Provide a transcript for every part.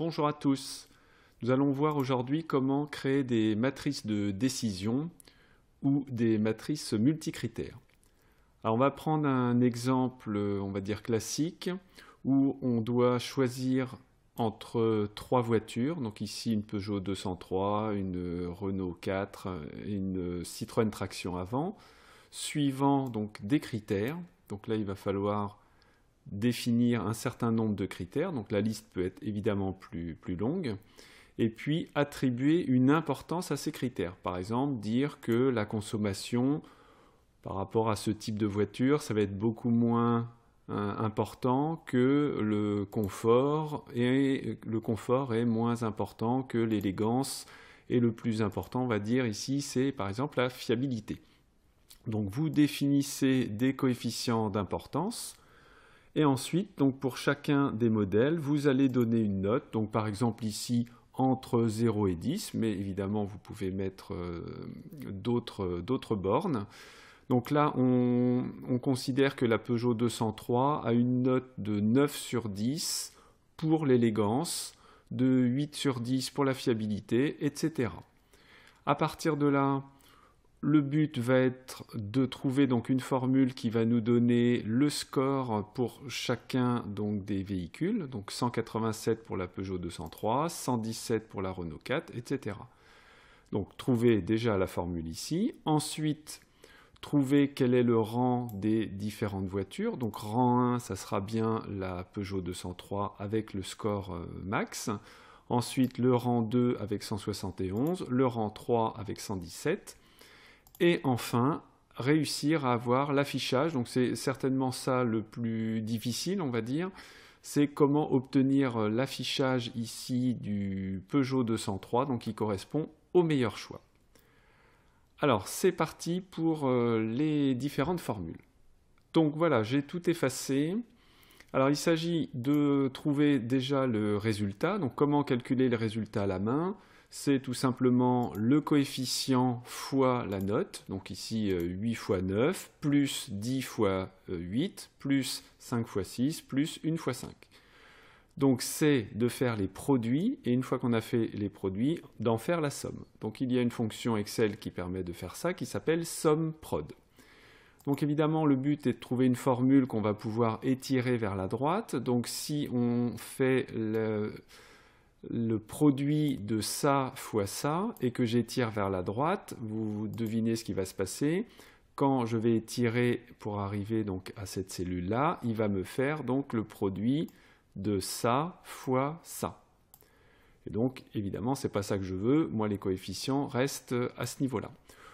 Bonjour à tous. Nous allons voir aujourd'hui comment créer des matrices de décision ou des matrices multicritères. Alors on va prendre un exemple, euh, on va dire classique, où on doit choisir entre trois voitures, donc ici une Peugeot 203, une Renault 4 et une Citroën Traction avant, suivant donc des critères. Donc là il va falloir définir un certain nombre de critères, donc la liste peut être évidemment plus, plus longue, et puis attribuer une importance à ces critères. Par exemple, dire que la consommation par rapport à ce type de voiture, ça va être beaucoup moins euh, important que le confort, et le confort est moins important que l'élégance, et le plus important, on va dire ici, c'est par exemple la fiabilité. Donc vous définissez des coefficients d'importance, et ensuite, donc pour chacun des modèles, vous allez donner une note. Donc par exemple ici, entre 0 et 10, mais évidemment vous pouvez mettre euh, euh, d'autres bornes. Donc là, on, considère que la Peugeot 203 a une note de 9 sur 10 pour l'élégance, de 8 sur 10 pour la fiabilité, etc. À partir de là, le but va être de trouver donc une formule qui va nous donner le score pour chacun donc des véhicules, donc 187 pour la Peugeot 203, 117 pour la Renault 4, etc. Donc trouver déjà la formule ici. Ensuite, trouver quel est le rang des différentes voitures. Donc rang 1, ça sera bien la Peugeot 203 avec le score euh, max. Ensuite, le rang 2 avec 171, le rang 3 avec 117 et enfin, réussir à avoir l'affichage. Donc c'est certainement ça le plus difficile, on va dire. C'est comment obtenir l'affichage ici du Peugeot 203, donc qui correspond au meilleur choix. Alors c'est parti pour euh, les différentes formules. Donc voilà, j'ai tout effacé. Alors il s'agit de trouver déjà le résultat, donc comment calculer le résultat à la main, c'est tout simplement le coefficient fois la note, donc ici 8 euh, fois 9, plus 10 fois 8, euh, plus 5 fois 6, plus 1 fois 5. Donc c'est de faire les produits, et une fois qu'on a fait les produits, d'en faire la somme. Donc il y a une fonction Excel qui permet de faire ça, qui s'appelle SOMPROD. Donc évidemment, le but est de trouver une formule qu'on va pouvoir étirer vers la droite. Donc si on fait le le produit de ça fois ça et que j'étire vers la droite, vous devinez ce qui va se passer. Quand je vais étirer pour arriver donc à cette cellule-là, il va me faire donc le produit de ça fois ça. Et donc, évidemment, c'est pas ça que je veux. Moi, les coefficients restent à ce niveau-là.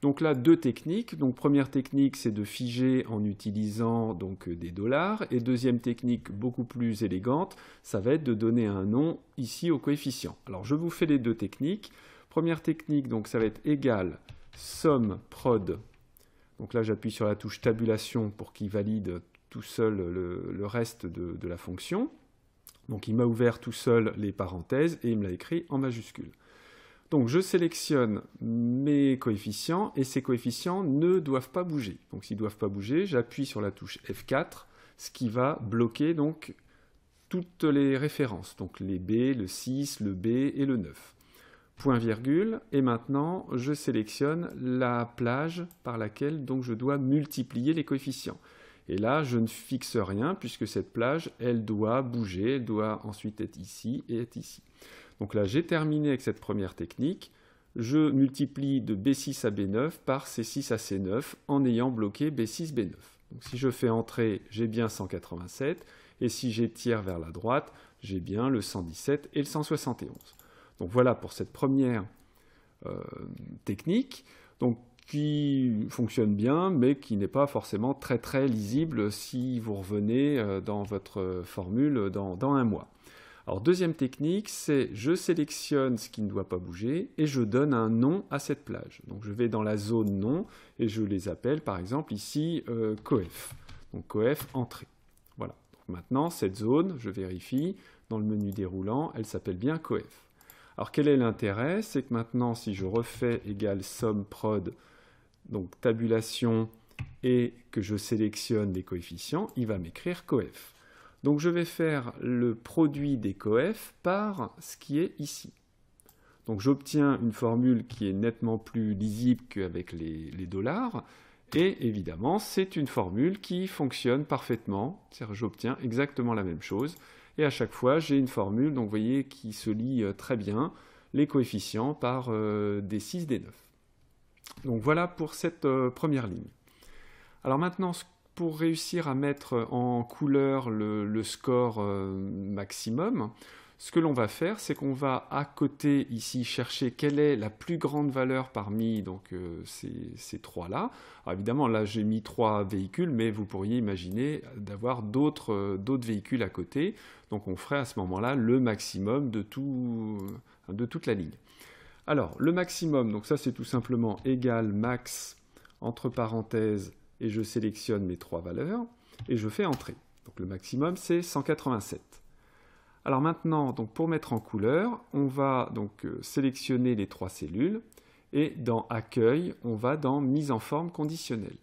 Donc là, deux techniques. Donc première technique, c'est de figer en utilisant donc euh, des dollars. Et deuxième technique, beaucoup plus élégante, ça va être de donner un nom ici au coefficient. Alors je vous fais les deux techniques. Première technique, donc ça va être égal somme prod. Donc là, j'appuie sur la touche tabulation pour qu'il valide tout seul le, reste de, de la fonction. Donc il m'a ouvert tout seul les parenthèses et il me l'a écrit en majuscule. Donc je sélectionne mes coefficients et ces coefficients ne doivent pas bouger. Donc s'ils ne doivent pas bouger, j'appuie sur la touche F4, ce qui va bloquer donc toutes les références, donc les B, le 6, le B et le 9. Point virgule, et maintenant je sélectionne la plage par laquelle donc je dois multiplier les coefficients. Et là, je ne fixe rien puisque cette plage, elle doit bouger, elle doit ensuite être ici et être ici. Donc là, j'ai terminé avec cette première technique. Je multiplie de B6 à B9 par C6 à C9 en ayant bloqué B6, B9. Donc si je fais entrer, j'ai bien 187. Et si j'étire vers la droite, j'ai bien le 117 et le 171. Donc voilà pour cette première euh, technique. Donc qui fonctionne bien, mais qui n'est pas forcément très très lisible si vous revenez euh, dans votre formule dans, un mois. Alors deuxième technique, c'est je sélectionne ce qui ne doit pas bouger et je donne un nom à cette plage. Donc je vais dans la zone nom et je les appelle par exemple ici euh, coef. Donc coef entrée. Voilà. maintenant cette zone, je vérifie dans le menu déroulant, elle s'appelle bien coef. Alors quel est l'intérêt C'est que maintenant si je refais égale somme prod donc tabulation, et que je sélectionne des coefficients, il va m'écrire coef. Donc je vais faire le produit des coef par ce qui est ici. Donc j'obtiens une formule qui est nettement plus lisible qu'avec les, dollars, et évidemment c'est une formule qui fonctionne parfaitement, c'est-à-dire j'obtiens exactement la même chose, et à chaque fois j'ai une formule donc vous voyez, qui se lie euh, très bien les coefficients par d euh, des 6, des 9. Donc voilà pour cette euh, première ligne. Alors maintenant, pour réussir à mettre en couleur le, score euh, maximum, ce que l'on va faire, c'est qu'on va à côté ici chercher quelle est la plus grande valeur parmi donc, euh, ces, trois-là. évidemment, là j'ai mis trois véhicules, mais vous pourriez imaginer d'avoir d'autres véhicules à côté. Donc on ferait à ce moment-là le maximum de, tout, de toute la ligne. Alors, le maximum, donc ça c'est tout simplement égal max entre parenthèses et je sélectionne mes trois valeurs et je fais entrer. Donc le maximum c'est 187. Alors maintenant, donc pour mettre en couleur, on va donc euh, sélectionner les trois cellules et dans accueil, on va dans mise en forme conditionnelle.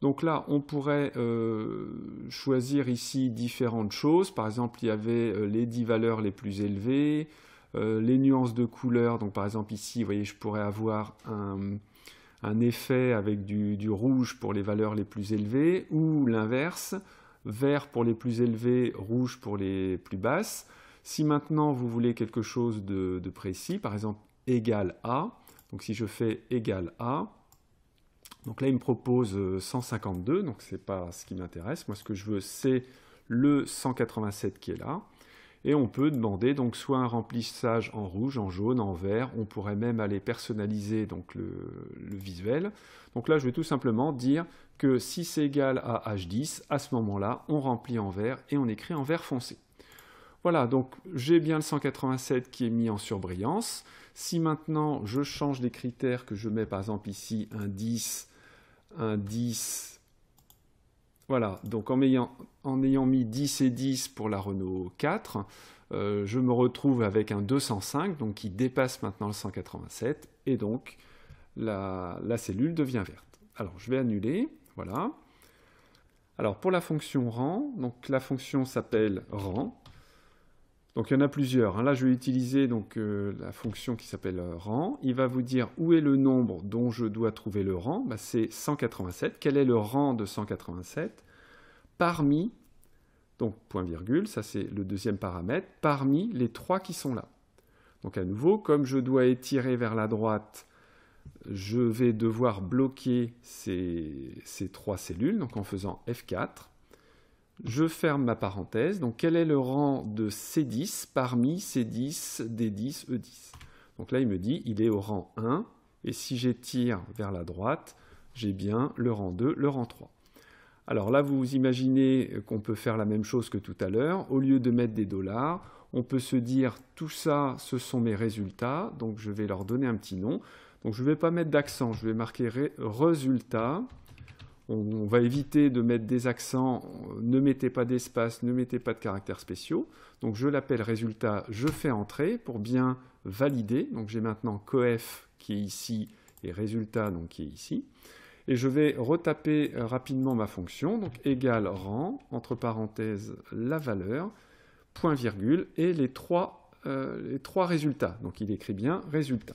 Donc là, on pourrait euh, choisir ici différentes choses. Par exemple, il y avait euh, les 10 valeurs les plus élevées, euh, les nuances de couleurs. Donc par exemple ici, vous voyez, je pourrais avoir un, effet avec du, rouge pour les valeurs les plus élevées, ou l'inverse, vert pour les plus élevées, rouge pour les plus basses. Si maintenant vous voulez quelque chose de, de précis, par exemple égal à, donc si je fais égal à, donc là, il me propose 152, euh, donc ce n'est pas ce qui m'intéresse. Moi, ce que je veux, c'est le 187 qui est là et on peut demander donc soit un remplissage en rouge, en jaune, en vert, on pourrait même aller personnaliser donc le, le visuel. Donc là je vais tout simplement dire que si c'est égal à H10, à ce moment-là on remplit en vert et on écrit en vert foncé. Voilà, donc j'ai bien le 187 qui est mis en surbrillance. Si maintenant je change les critères que je mets par exemple ici un 10, un 10, voilà, donc en ayant, mis 10 et 10 pour la Renault 4, euh, je me retrouve avec un 205, donc qui dépasse maintenant le 187, et donc la, la cellule devient verte. Alors je vais annuler, voilà. Alors pour la fonction rang, donc la fonction s'appelle rang, donc il y en a plusieurs. Hein. Là, je vais utiliser donc, euh, la fonction qui s'appelle euh, rang. Il va vous dire où est le nombre dont je dois trouver le rang. Bah, c'est 187. Quel est le rang de 187 Parmi, donc point virgule, ça c'est le deuxième paramètre, parmi les trois qui sont là. Donc à nouveau, comme je dois étirer vers la droite, je vais devoir bloquer ces, ces trois cellules, donc en faisant F4. Je ferme ma parenthèse. Donc quel est le rang de C10 parmi C10, D10, E10 Donc là, il me dit il est au rang 1. Et si j'étire vers la droite, j'ai bien le rang 2, le rang 3. Alors là, vous imaginez qu'on peut faire la même chose que tout à l'heure. Au lieu de mettre des dollars, on peut se dire tout ça, ce sont mes résultats. Donc je vais leur donner un petit nom. Donc je ne vais pas mettre d'accent, je vais marquer résultat. résultats on, va éviter de mettre des accents, euh, ne mettez pas d'espace, ne mettez pas de caractères spéciaux. Donc je l'appelle résultat, je fais entrer pour bien valider. Donc j'ai maintenant coef qui est ici et résultat qui est ici. Et je vais retaper euh, rapidement ma fonction, donc égale rang, entre parenthèses la valeur, point virgule, et les trois, euh, les trois résultats. Donc il écrit bien résultat.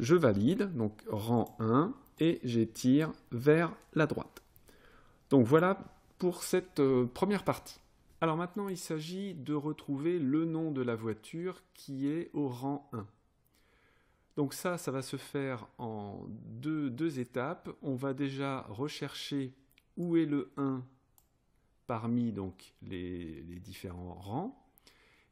Je valide, donc rang 1, et j'étire vers la droite. Donc voilà pour cette euh, première partie. Alors maintenant, il s'agit de retrouver le nom de la voiture qui est au rang 1. Donc ça, ça va se faire en deux, étapes. On va déjà rechercher où est le 1 parmi donc, les, les différents rangs.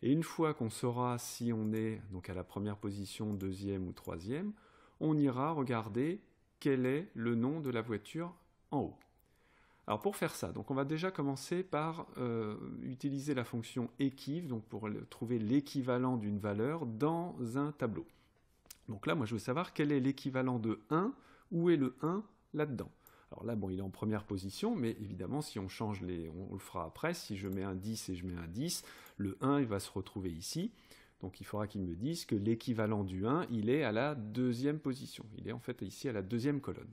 Et une fois qu'on saura si on est donc à la première position, deuxième ou troisième, on ira regarder quel est le nom de la voiture en haut. Alors pour faire ça, donc on va déjà commencer par euh, utiliser la fonction équive, donc pour trouver l'équivalent d'une valeur dans un tableau. Donc là, moi je veux savoir quel est l'équivalent de 1, où est le 1 là-dedans. Alors là, bon, il est en première position, mais évidemment, si on change les... on le fera après, si je mets un 10 et je mets un 10, le 1, il va se retrouver ici. Donc il faudra qu'il me dise que l'équivalent du 1, il est à la deuxième position. Il est en fait ici à la deuxième colonne.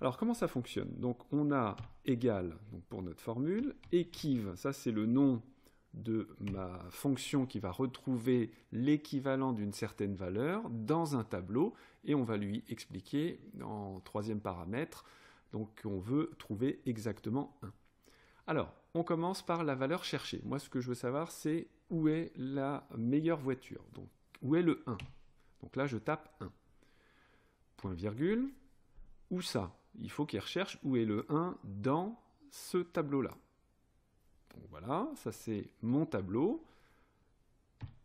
Alors comment ça fonctionne Donc on a égal donc pour notre formule, équive, ça c'est le nom de ma fonction qui va retrouver l'équivalent d'une certaine valeur dans un tableau et on va lui expliquer en troisième paramètre donc on veut trouver exactement 1. Alors on commence par la valeur cherchée. Moi ce que je veux savoir c'est où est la meilleure voiture Donc, où est le 1 Donc là, je tape 1. Point virgule. Où ça Il faut qu'il recherche où est le 1 dans ce tableau-là. Donc voilà, ça c'est mon tableau.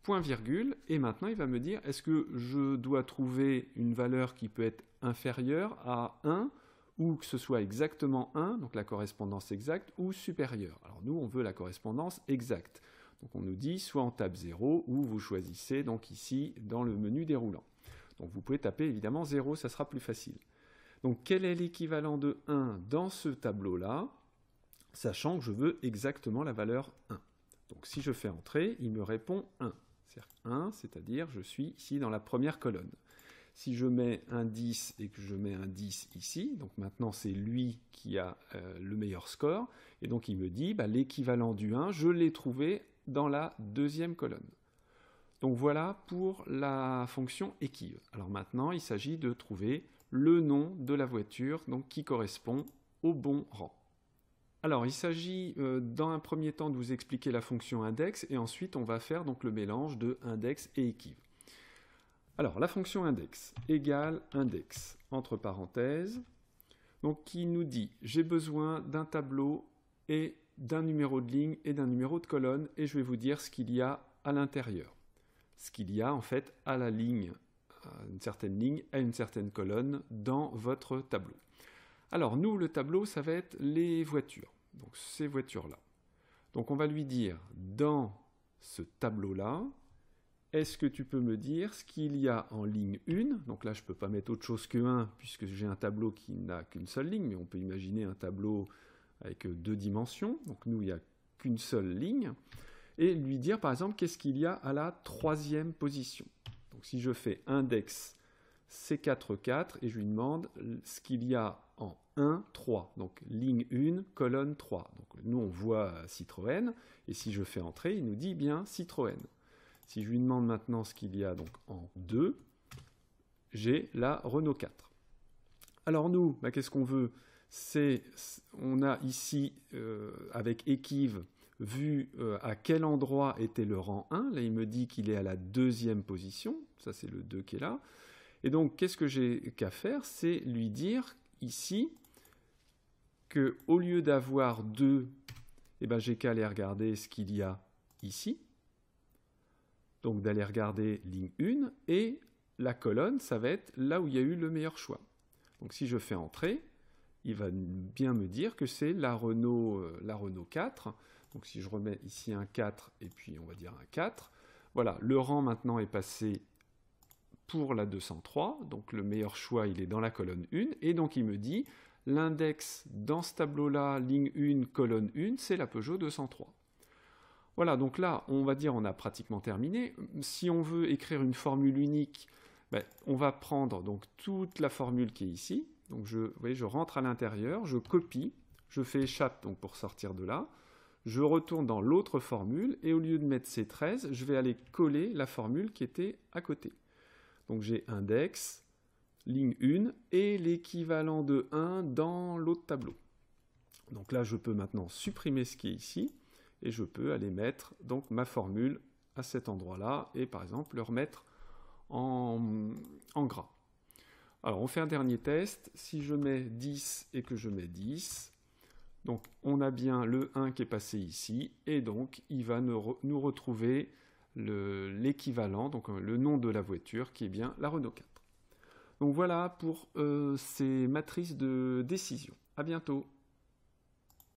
Point virgule. Et maintenant, il va me dire, est-ce que je dois trouver une valeur qui peut être inférieure à 1 ou que ce soit exactement 1, donc la correspondance exacte, ou supérieure. Alors nous, on veut la correspondance exacte. Donc on nous dit soit en tape 0 ou vous choisissez donc ici dans le menu déroulant. Donc vous pouvez taper évidemment 0, ça sera plus facile. Donc quel est l'équivalent de 1 dans ce tableau-là, sachant que je veux exactement la valeur 1. Donc si je fais entrer, il me répond 1. C'est-à-dire 1, c'est-à-dire je suis ici dans la première colonne. Si je mets un 10 et que je mets un 10 ici, donc maintenant c'est lui qui a euh, le meilleur score, et donc il me dit bah, l'équivalent du 1, je l'ai trouvé dans la deuxième colonne. Donc voilà pour la fonction équive. Alors maintenant, il s'agit de trouver le nom de la voiture donc qui correspond au bon rang. Alors il s'agit euh, dans un premier temps de vous expliquer la fonction index et ensuite on va faire donc le mélange de index et équive. Alors la fonction index égale index entre parenthèses donc qui nous dit j'ai besoin d'un tableau et d'un numéro de ligne et d'un numéro de colonne et je vais vous dire ce qu'il y a à l'intérieur. Ce qu'il y a en fait à la ligne, à une certaine ligne, à une certaine colonne dans votre tableau. Alors nous, le tableau, ça va être les voitures. Donc ces voitures-là. Donc on va lui dire dans ce tableau-là, est-ce que tu peux me dire ce qu'il y a en ligne 1 Donc là, je ne peux pas mettre autre chose que 1 puisque j'ai un tableau qui n'a qu'une seule ligne, mais on peut imaginer un tableau avec euh, deux dimensions, donc nous il n'y a qu'une seule ligne, et lui dire par exemple qu'est-ce qu'il y a à la troisième position. Donc si je fais index C44 et je lui demande ce qu'il y a en 1, 3, donc ligne 1, colonne 3. Donc nous on voit euh, Citroën, et si je fais entrer, il nous dit bien Citroën. Si je lui demande maintenant ce qu'il y a donc en 2, j'ai la Renault 4. Alors nous, bah, qu'est-ce qu'on veut C'est, on a ici euh, avec Equive vu euh, à quel endroit était le rang 1. Là, il me dit qu'il est à la deuxième position. Ça, c'est le 2 qui est là. Et donc, qu'est-ce que j'ai qu'à faire C'est lui dire ici que au lieu d'avoir 2, eh ben, j'ai qu'à aller regarder ce qu'il y a ici. Donc d'aller regarder ligne 1 et la colonne, ça va être là où il y a eu le meilleur choix. Donc si je fais entrer, il va bien me dire que c'est la Renault, euh, la Renault 4. Donc si je remets ici un 4 et puis on va dire un 4. Voilà, le rang maintenant est passé pour la 203. Donc le meilleur choix, il est dans la colonne 1. Et donc il me dit, l'index dans ce tableau-là, ligne 1, colonne 1, c'est la Peugeot 203. Voilà, donc là, on va dire on a pratiquement terminé. Si on veut écrire une formule unique ben, on va prendre donc toute la formule qui est ici. Donc je, voyez, je rentre à l'intérieur, je copie, je fais échappe donc pour sortir de là. Je retourne dans l'autre formule et au lieu de mettre C13, je vais aller coller la formule qui était à côté. Donc j'ai index, ligne 1 et l'équivalent de 1 dans l'autre tableau. Donc là, je peux maintenant supprimer ce qui est ici et je peux aller mettre donc ma formule à cet endroit-là et par exemple le remettre en, gras. Alors on fait un dernier test. Si je mets 10 et que je mets 10, donc on a bien le 1 qui est passé ici, et donc il va nous, retrouver l'équivalent, donc le nom de la voiture, qui est bien la Renault 4. Donc voilà pour euh, ces matrices de décision. À bientôt